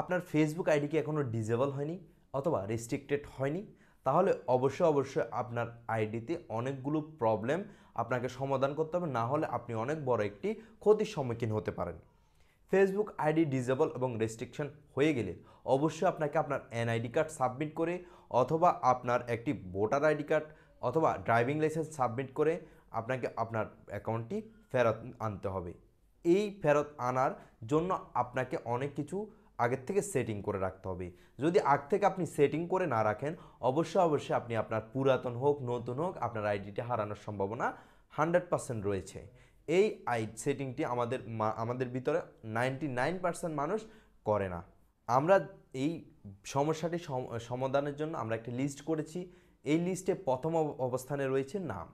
আপনার Facebook ID কি এখনও ডিজেবল হয়নি অথবা রেস্ট্রিক্টেড হয়নি তাহলে অবশ্যই অবশ্যই আপনার আইডিতে অনেকগুলো প্রবলেম আপনাকে সমাধান করতে হবে না হলে আপনি অনেক বড় একটি ক্ষতির সম্মুখীন হতে পারেন ফেসবুক আইডি ডিজেবল এবং রেস্ট্রিকশন হয়ে গেলে অবশ্যই আপনাকে আপনার এনআইডি কার্ড সাবমিট করে অথবা আপনার একটি ভোটার আইডি কার্ড অথবা ড্রাইভিং লাইসেন্স সাবমিট করে আপনাকে আপনার অ্যাকাউন্টটি ফেরত আনতে হবে এই ফেরত আনার জন্য আপনাকে অনেক কিছু আগের থেকে সেটিং করে রাখতে হবে যদি আগ থেকে আপনি সেটিং করে না রাখেন অবশ্যই অবশ্যই আপনি আপনার পুরাতন হোক নতুন হোক আপনার আইডিটি হারানোর সম্ভাবনা হান্ড্রেড পার্সেন্ট রয়েছে এই আই সেটিংটি আমাদের আমাদের ভিতরে নাইনটি নাইন পার্সেন্ট মানুষ করে না আমরা এই সমস্যাটি সমাধানের জন্য আমরা একটি লিস্ট করেছি এই লিস্টে প্রথম অবস্থানে রয়েছে নাম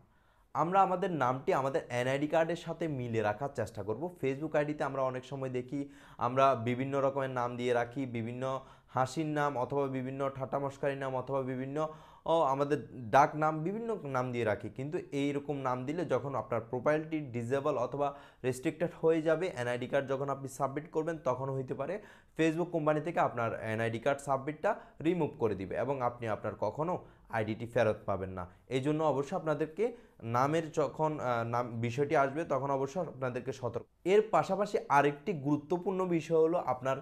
আমরা আমাদের নামটি আমাদের এনআইডি কার্ডের সাথে মিলে রাখার চেষ্টা করব ফেসবুক আইডিতে আমরা অনেক সময় দেখি আমরা বিভিন্ন রকমের নাম দিয়ে রাখি বিভিন্ন হাসির নাম অথবা বিভিন্ন ঠাটা নাম অথবা বিভিন্ন ও আমাদের ডাক নাম বিভিন্ন নাম দিয়ে রাখি কিন্তু এই রকম নাম দিলে যখন আপনার প্রোফাইলটি ডিজেবল অথবা রেস্ট্রিক্টেড হয়ে যাবে এনআইডি কার্ড যখন আপনি সাবমিট করবেন তখন হইতে পারে ফেসবুক কোম্পানি থেকে আপনার এনআইডি কার্ড সাবমিটটা রিমুভ করে দিবে এবং আপনি আপনার কখনও আইডিটি ফেরত পাবেন না এই জন্য অবশ্যই আপনাদেরকে নামের যখন নাম বিষয়টি আসবে তখন অবশ্যই আপনাদেরকে সতর্ক এর পাশাপাশি আরেকটি গুরুত্বপূর্ণ বিষয় হলো আপনার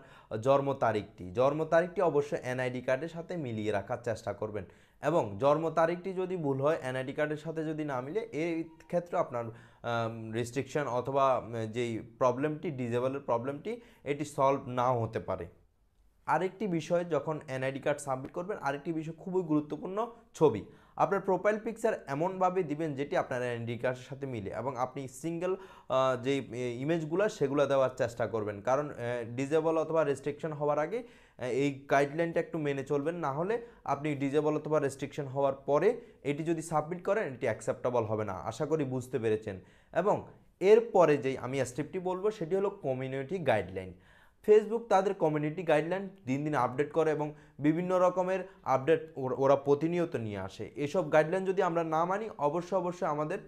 জন্ম তারিখটি জন্ম তারিখটি অবশ্যই এনআইডি কার্ডের সাথে মিলিয়ে রাখার চেষ্টা করবেন এবং জন্ম তারিখটি যদি ভুল হয় এনআইডি কার্ডের সাথে যদি না মিলে এই ক্ষেত্রে আপনার রেস্ট্রিকশান অথবা যেই প্রবলেমটি ডিজেবলের প্রবলেমটি এটি সলভ নাও হতে পারে আরেকটি বিষয় যখন এনআইডি কার্ড সাবমিট করবেন আরেকটি বিষয় খুবই গুরুত্বপূর্ণ ছবি আপনার প্রোফাইল পিকচার এমনভাবে দিবেন যেটি আপনার আইডি কার্ডের সাথে মিলে এবং আপনি সিঙ্গেল যে ইমেজগুলো সেগুলো দেওয়ার চেষ্টা করবেন কারণ ডিজেবল অথবা রেস্ট্রিকশন হওয়ার আগে এই গাইডলাইনটা একটু মেনে চলবেন না হলে আপনি ডিজেবল অথবা রেস্ট্রিকশন হওয়ার পরে এটি যদি সাবমিট করেন এটি অ্যাকসেপ্টেবল হবে না আশা করি বুঝতে পেরেছেন এবং এরপরে যেই আমি স্টেপটি বলবো সেটি হলো কমিউনিটি গাইডলাইন ফেসবুক তাদের কমিউনিটি গাইডলাইন দিন দিন আপডেট করে এবং বিভিন্ন রকমের আপডেট ওরা প্রতিনিয়ত নিয়ে আসে এসব গাইডলাইন যদি আমরা না মানি অবশ্য অবশ্যই আমাদের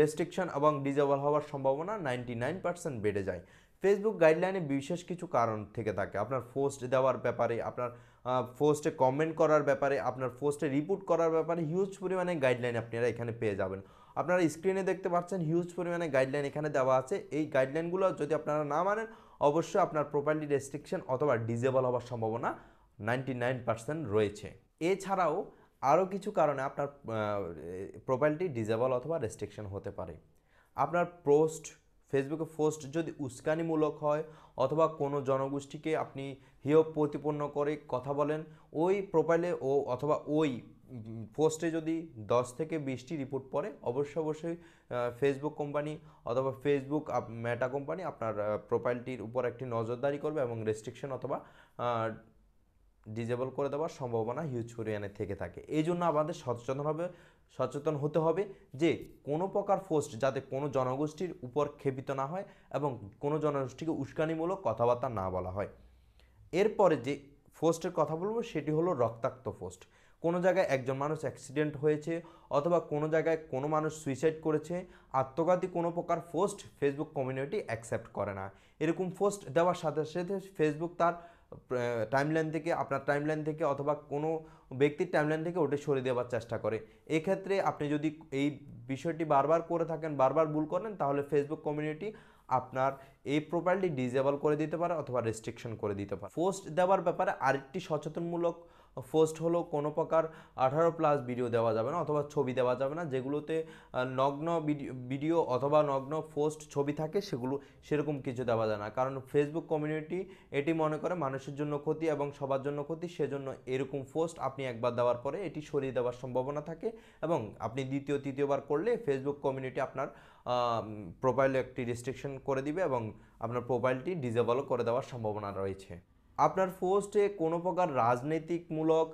রেস্ট্রিকশন এবং ডিজেবল হওয়ার সম্ভাবনা নাইনটি নাইন পার্সেন্ট বেড়ে যায় ফেসবুক গাইডলাইনে বিশেষ কিছু কারণ থেকে থাকে আপনার পোস্ট দেওয়ার ব্যাপারে আপনার পোস্টে কমেন্ট করার ব্যাপারে আপনার পোস্টে রিপোর্ট করার ব্যাপারে হিউজ পরিমাণে গাইডলাইন আপনারা এখানে পেয়ে যাবেন আপনারা স্ক্রিনে দেখতে পাচ্ছেন হিউজ পরিমাণে গাইডলাইন এখানে দেওয়া আছে এই গাইডলাইনগুলো যদি আপনারা না মানেন অবশ্যই আপনার প্রোফাইলটি রেস্ট্রিকশন অথবা ডিজেবল হওয়ার সম্ভাবনা নাইনটি রয়েছে এছাড়াও আরও কিছু কারণে আপনার প্রোফাইলটি ডিজেবল অথবা রেস্ট্রিকশন হতে পারে আপনার পোস্ট ফেসবুকে পোস্ট যদি উস্কানিমূলক হয় অথবা কোনো জনগোষ্ঠীকে আপনি হেয় প্রতিপন্ন করে কথা বলেন ওই প্রোপাইলে ও অথবা ওই পোস্টে যদি 10 থেকে বিশটি রিপোর্ট পড়ে অবশ্যই অবশ্যই ফেসবুক কোম্পানি অথবা ফেসবুক মেটা কোম্পানি আপনার প্রোফাইলটির উপর একটি নজরদারি করবে এবং রেস্ট্রিকশন অথবা ডিজেবল করে দেওয়ার সম্ভাবনা হিউজ পরিমাণে থেকে থাকে এই জন্য আমাদের সচেতন হবে সচেতন হতে হবে যে কোনো প্রকার পোস্ট যাতে কোনো জনগোষ্ঠীর উপর ক্ষেপিত না হয় এবং কোনো জনগোষ্ঠীকে উস্কানিমূলক কথাবার্তা না বলা হয় এরপরে যে পোস্টের কথা বলবো সেটি হলো রক্তাক্ত পোস্ট কোনো জায়গায় একজন মানুষ অ্যাক্সিডেন্ট হয়েছে অথবা কোনো জায়গায় কোনো মানুষ সুইসাইড করেছে আত্মঘাতী কোনো প্রকার পোস্ট ফেসবুক কমিউনিটি অ্যাকসেপ্ট করে না এরকম পোস্ট দেওয়ার সাথে সাথে ফেসবুক তার টাইমলাইন থেকে আপনার টাইমলাইন থেকে অথবা কোনো ব্যক্তির টাইমলাইন থেকে ওটা সরিয়ে দেওয়ার চেষ্টা করে এক্ষেত্রে আপনি যদি এই বিষয়টি বারবার করে থাকেন বারবার ভুল করেন তাহলে ফেসবুক কমিউনিটি আপনার এই প্রোফাইলটি ডিজেবল করে দিতে পারে অথবা রেস্ট্রিকশন করে দিতে পারে পোস্ট দেওয়ার ব্যাপারে আরেকটি সচেতনমূলক পোস্ট হলো কোনো প্রকার আঠারো প্লাস ভিডিও দেওয়া যাবে না অথবা ছবি দেওয়া যাবে না যেগুলোতে নগ্ন ভিডিও অথবা নগ্ন পোস্ট ছবি থাকে সেগুলো সেরকম কিছু দেওয়া যায় না কারণ ফেসবুক কমিউনিটি এটি মনে করে মানুষের জন্য ক্ষতি এবং সবার জন্য ক্ষতি সেজন্য এরকম পোস্ট আপনি একবার দেওয়ার পরে এটি সরিয়ে দেওয়ার সম্ভাবনা থাকে এবং আপনি দ্বিতীয় তৃতীয়বার করলে ফেসবুক কমিউনিটি আপনার প্রোফাইলে একটি রেস্ট্রিকশন করে দিবে এবং আপনার প্রোফাইলটি ডিজেবলও করে দেওয়ার সম্ভাবনা রয়েছে আপনার পোস্টে কোনো প্রকার রাজনৈতিকমূলক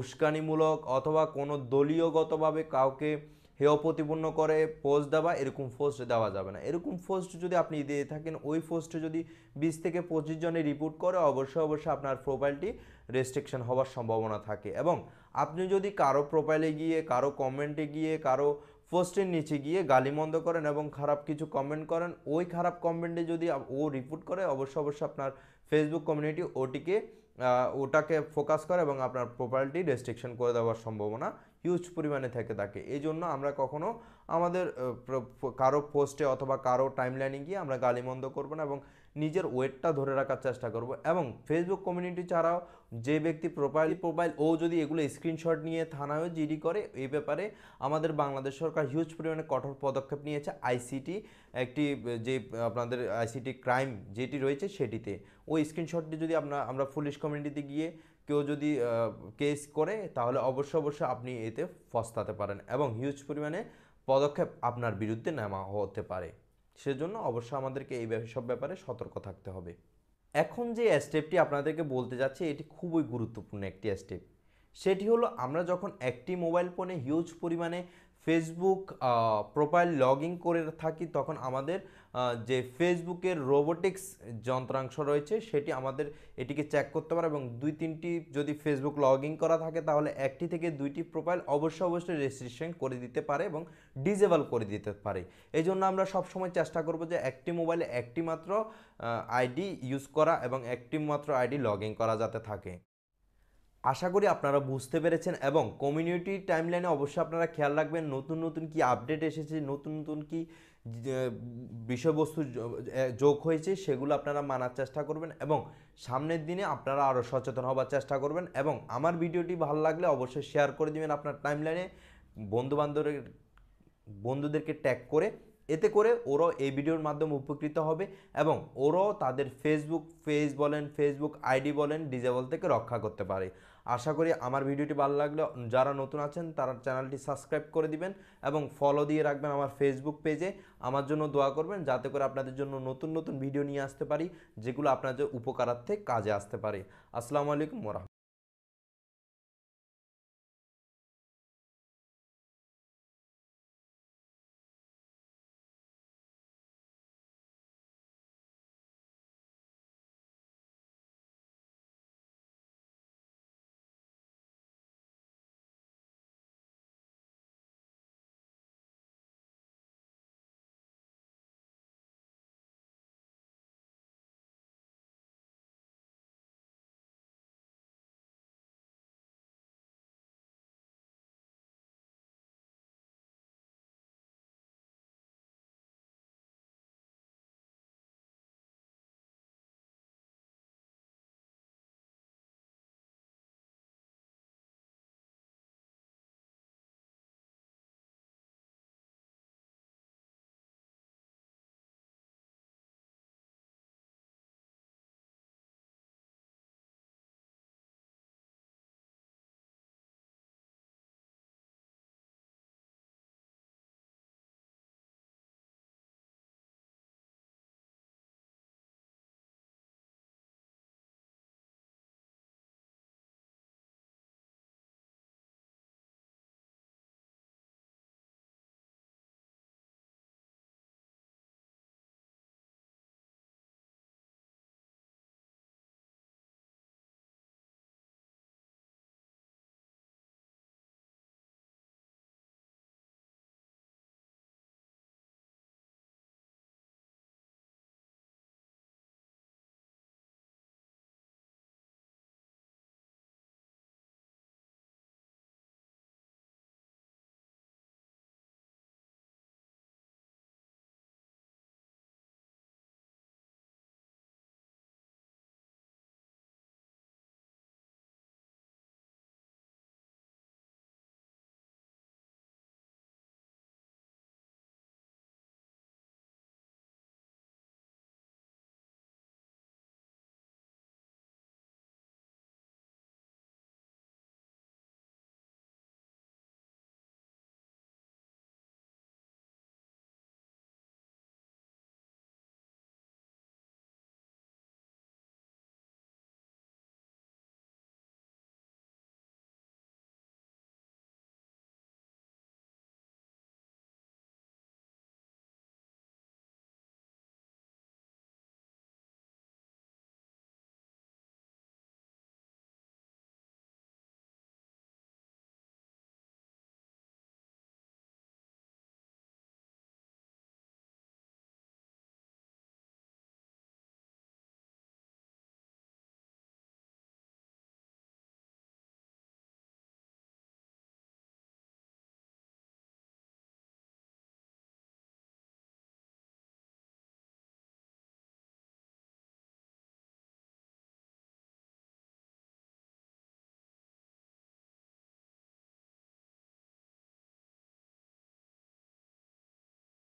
উস্কানিমূলক অথবা কোনো দলীয়গতভাবে কাউকে হেয় প্রতিপন্ন করে পোস্ট দেওয়া এরকম পোস্ট দেওয়া যাবে না এরকম পোস্ট যদি আপনি দিয়ে থাকেন ওই পোস্টে যদি বিশ থেকে পঁচিশ জনে রিপোর্ট করে অবশ্যই অবশ্যই আপনার প্রোফাইলটি রেস্ট্রিকশন হওয়ার সম্ভাবনা থাকে এবং আপনি যদি কারো প্রোফাইলে গিয়ে কারো কমেন্টে গিয়ে কারো পোস্টের নিচে গিয়ে গালিমন্দ করেন এবং খারাপ কিছু কমেন্ট করেন ওই খারাপ কমেন্টে যদি ও রিপোর্ট করে অবশ্য অবশ্য আপনার ফেসবুক কমিউনিটি ওটিকে ওটাকে ফোকাস করে এবং আপনার প্রপার্টি রেস্ট্রিকশন করে দেওয়ার সম্ভাবনা হিউজ পরিমাণে থেকে থাকে এই জন্য আমরা কখনো আমাদের কারো পোস্টে অথবা কারো টাইমলাইনে গিয়ে আমরা গালিমন্দ করব না এবং নিজের ওয়েটটা ধরে রাখার চেষ্টা করব এবং ফেসবুক কমিউনিটি ছাড়াও যে ব্যক্তি প্রোফাইল প্রোফাইল ও যদি এগুলো স্ক্রিনশট নিয়ে থানায়ও জিডি করে এই ব্যাপারে আমাদের বাংলাদেশ সরকার হিউজ পরিমাণে কঠোর পদক্ষেপ নিয়েছে আইসিটি একটি যে আপনাদের আইসিটি ক্রাইম যেটি রয়েছে সেটিতে ওই স্ক্রিনশটটি যদি আপনার আমরা পুলিশ কমিউনিটিতে গিয়ে কেউ যদি কেস করে তাহলে অবশ্য অবশ্য আপনি এতে ফস্তাতে পারেন এবং হিউজ পরিমাণে পদক্ষেপ আপনার বিরুদ্ধে নেওয়া হতে পারে সেজন্য অবশ্য আমাদেরকে এই সব ব্যাপারে সতর্ক থাকতে হবে এখন যে স্টেপটি আপনাদেরকে বলতে যাচ্ছে এটি খুবই গুরুত্বপূর্ণ একটি স্টেপ সেটি হলো আমরা যখন একটি মোবাইল ফোনে হিউজ পরিমাণে ফেসবুক প্রোফাইল লগ করে থাকি তখন আমাদের যে ফেসবুকের রোবোটিক্স যন্ত্রাংশ রয়েছে সেটি আমাদের এটিকে চেক করতে পারে এবং দুই তিনটি যদি ফেসবুক লগ করা থাকে তাহলে একটি থেকে দুইটি প্রোফাইল অবশ্যই অবশ্যই রেজিস্ট্রেশন করে দিতে পারে এবং ডিজেবল করে দিতে পারে এই জন্য আমরা সবসময় চেষ্টা করব যে একটি মোবাইলে একটি মাত্র আইডি ইউজ করা এবং একটি মাত্র আইডি লগ করা যাতে থাকে আশা করি আপনারা বুঝতে পেরেছেন এবং কমিউনিটি টাইমলাইনে অবশ্যই আপনারা খেয়াল রাখবেন নতুন নতুন কি আপডেট এসেছে নতুন নতুন কি বিষয়বস্তু যোগ হয়েছে সেগুলো আপনারা মানার চেষ্টা করবেন এবং সামনের দিনে আপনারা আরও সচেতন হবার চেষ্টা করবেন এবং আমার ভিডিওটি ভালো লাগলে অবশ্যই শেয়ার করে দেবেন আপনার টাইমলাইনে বন্ধুবান্ধবের বন্ধুদেরকে ট্যাগ করে এতে করে ওরাও এই ভিডিওর মাধ্যমে উপকৃত হবে এবং ওরাও তাদের ফেসবুক পেজ বলেন ফেসবুক আইডি বলেন ডিজেবল থেকে রক্ষা করতে পারে আশা করি আমার ভিডিওটি ভালো লাগলে যারা নতুন আছেন তারা চ্যানেলটি সাবস্ক্রাইব করে দিবেন এবং ফলো দিয়ে রাখবেন আমার ফেসবুক পেজে আমার জন্য দোয়া করবেন যাতে করে আপনাদের জন্য নতুন নতুন ভিডিও নিয়ে আসতে পারি যেগুলো আপনাদের উপকারার্থে কাজে আসতে পারে আসসালামু আলাইকুম